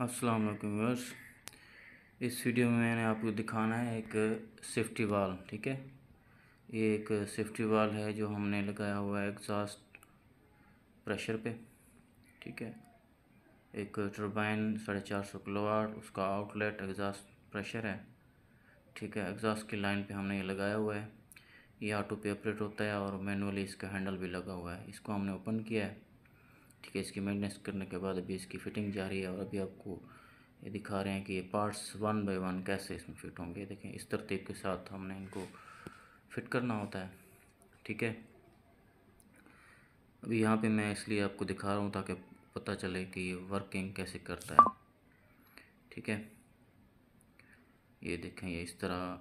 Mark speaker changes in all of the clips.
Speaker 1: अस्सलाम वालेकुम व्यूअर्स इस वीडियो में मैंने आपको दिखाना है एक सेफ्टी वाल ठीक है ये एक सेफ्टी वाल है जो हमने लगाया हुआ है एग्जॉस्ट प्रेशर पे ठीक है एक टर्बाइन साढ़े चार सौ किलोवाट उसका आउटलेट एग्जॉस्ट प्रेशर है ठीक है एग्जॉस्ट की लाइन पे हमने ये लगाया हुआ है ये ऑटो पे ऑपरेट होता है और मैनुअली इसका हैंडल भी लगा हुआ है इसको हमने ओपन किया है ठीक है इसकी मेंटेनेंस करने के बाद अभी इसकी फिटिंग जा रही है और अभी आपको ये दिखा रहे हैं कि ये पार्ट्स वन बाय वन कैसे इसमें फिट होंगे देखें इस तरतीब के साथ हमने इनको फिट करना होता है ठीक है अभी यहाँ पे मैं इसलिए आपको दिखा रहा हूँ ताकि पता चले कि ये वर्किंग कैसे करता है ठीक है ये देखें ये इस तरह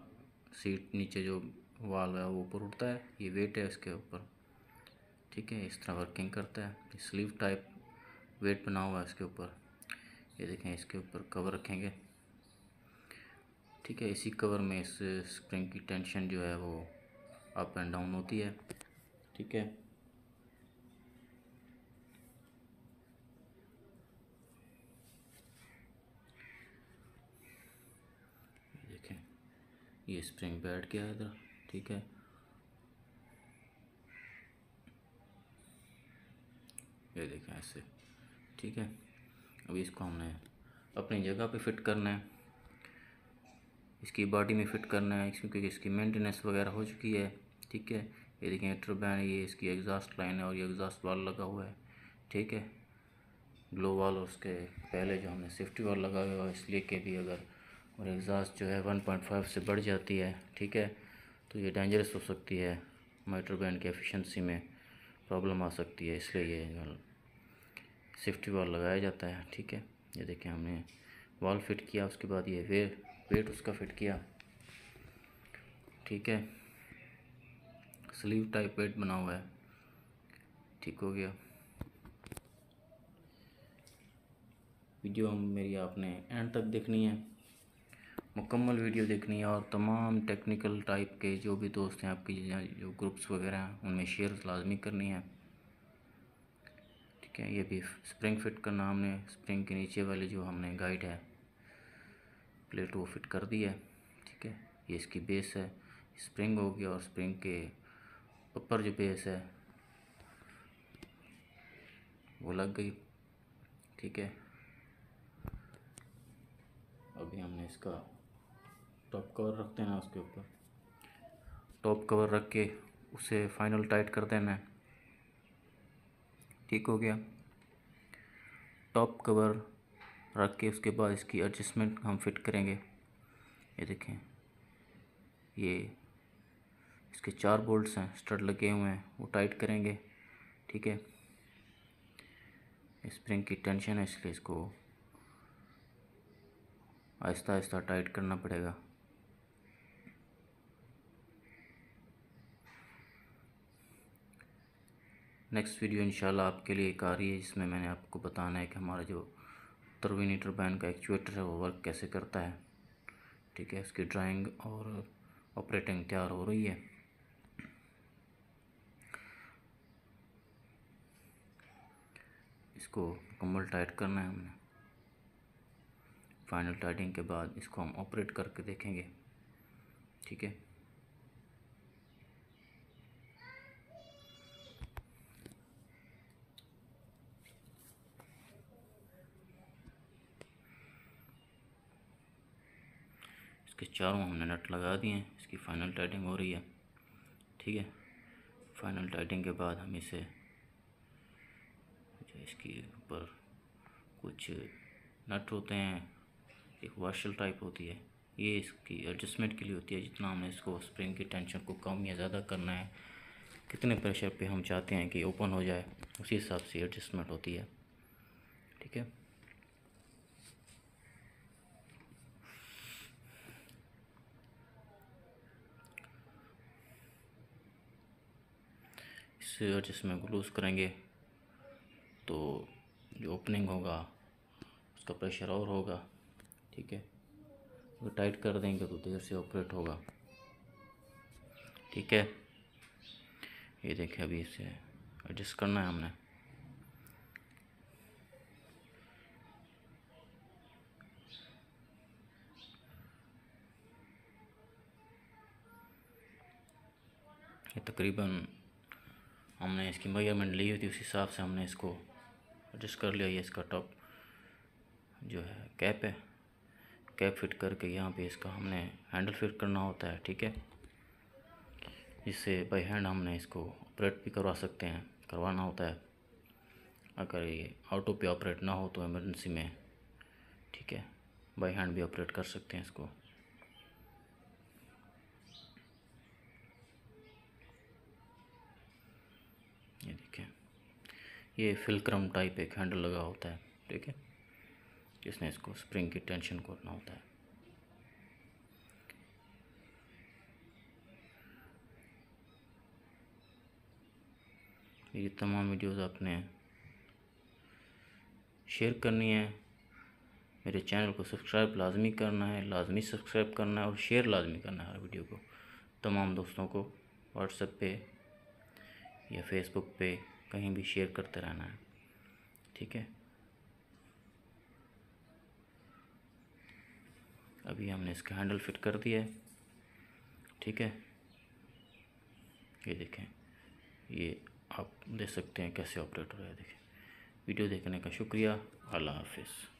Speaker 1: सीट नीचे जो वाल है वो ऊपर उठता है ये वेट है इसके ऊपर ठीक है इस तरह वर्किंग करता है स्लीव टाइप वेट बना हुआ है इसके ऊपर ये देखें इसके ऊपर कवर रखेंगे ठीक है इसी कवर में इस स्प्रिंग की टेंशन जो है वो अप एंड डाउन होती है ठीक है देखें ये स्प्रिंग बैठ गया है इधर ठीक है ये देखें ऐसे ठीक है अभी इसको हमने अपनी जगह पे फिट करना है इसकी बॉडी में फिट करना है क्योंकि इसकी मेंटेनेंस वगैरह हो चुकी है ठीक है ये देखें ट्रबैन ये इसकी एग्जॉस्ट लाइन है और ये एग्जॉस्ट वाल लगा हुआ है ठीक है ग्लो वाल और उसके पहले जो हमने सेफ्टी वाल लगा हुआ है इसलिए कि भी अगर और एग्जॉस्ट जो है फाइव से बढ़ जाती है ठीक है तो ये डेंजरस हो सकती है माइट्रोबैंड की एफिशिएंसी में प्रॉब्लम आ सकती है इसलिए ये सेफ्टी वाल लगाया जाता है ठीक है ये देखें हमने वॉल फिट किया उसके बाद ये वे वेट उसका फिट किया ठीक है स्लीव टाइप वेट बना हुआ है ठीक हो गया वीडियो हम मेरी आपने एंड तक देखनी है मुकम्मल वीडियो देखनी है और तमाम टेक्निकल टाइप के जो भी दोस्त हैं आपके जो ग्रुप्स वगैरह हैं उनमें शेयर लाजमी करनी है ठीक है ये भी स्प्रिंग फिट करना हमने स्प्रिंग के नीचे वाली जो हमने गाइड है प्लेट वो फिट कर दी है ठीक है ये इसकी बेस है स्प्रिंग हो गया और स्प्रिंग के ऊपर जो बेस है वो लग गई ठीक है अभी हमने इसका टॉप कवर रख देना उसके ऊपर टॉप कवर रख के उसे फाइनल टाइट कर देना है ठीक हो गया टॉप कवर रख के उसके बाद इसकी एडजस्टमेंट हम फिट करेंगे ये देखें ये इसके चार बोल्ट्स हैं स्टड लगे हुए हैं वो टाइट करेंगे ठीक है स्प्रिंग की टेंशन है इसलिए इसको आहिस्ता आहिस्ता टाइट करना पड़ेगा नेक्स्ट वीडियो इंशाल्लाह आपके लिए एक आ रही है इसमें मैंने आपको बताना है कि हमारा जो टर्वीनी बैन का एक्चुएटर है वो वर्क कैसे करता है ठीक है उसकी ड्राइंग और ऑपरेटिंग तैयार हो रही है इसको मुकम्मल टाइट करना है हमने फाइनल टाइटिंग के बाद इसको हम ऑपरेट करके देखेंगे ठीक है इसके चारों हमने नट लगा दिए हैं इसकी फ़ाइनल टाइटिंग हो रही है ठीक है फाइनल टाइटिंग के बाद हम इसे जो इसके ऊपर कुछ नट होते हैं एक वाशल टाइप होती है ये इसकी एडजस्टमेंट के लिए होती है जितना हमें इसको स्प्रिंग की टेंशन को कम या ज़्यादा करना है कितने प्रेशर पे हम चाहते हैं कि ओपन हो जाए उसी हिसाब से एडजस्टमेंट होती है ठीक है से और जिसमें में करेंगे तो जो ओपनिंग होगा उसका प्रेशर और होगा ठीक है अगर टाइट कर देंगे तो देर से ऑपरेट होगा ठीक है ये देखें अभी इसे एडजस्ट करना है हमने तकरीबन हमने इसकी मेजरमेंट ली हुई थी उस हिसाब से हमने इसको एडजस्ट कर लिया ये इसका टॉप जो है कैप है कैप फिट करके यहाँ पे इसका हमने हैंडल फिट करना होता है ठीक है इससे बाई हैंड हमने इसको ऑपरेट भी करवा सकते हैं करवाना होता है अगर ये ऑटो पे ऑपरेट ना हो तो एमरजेंसी में ठीक है बाई हैंड भी ऑपरेट कर सकते हैं इसको ये फिलक्रम टाइप एक हैंडल लगा होता है ठीक है जिसने इसको स्प्रिंग की टेंशन को करना होता है ये तमाम वीडियोस आपने शेयर करनी है मेरे चैनल को सब्सक्राइब लाजमी करना है लाजमी सब्सक्राइब करना है और शेयर लाजमी करना है हर वीडियो को तमाम दोस्तों को व्हाट्सएप पे या फेसबुक पे कहीं भी शेयर करते रहना है ठीक है अभी हमने इसका हैंडल फिट कर दिया है ठीक है ये देखें ये आप देख सकते हैं कैसे ऑपरेट हो रहा है देखें वीडियो देखने का शुक्रिया अल्लाह हाफिज़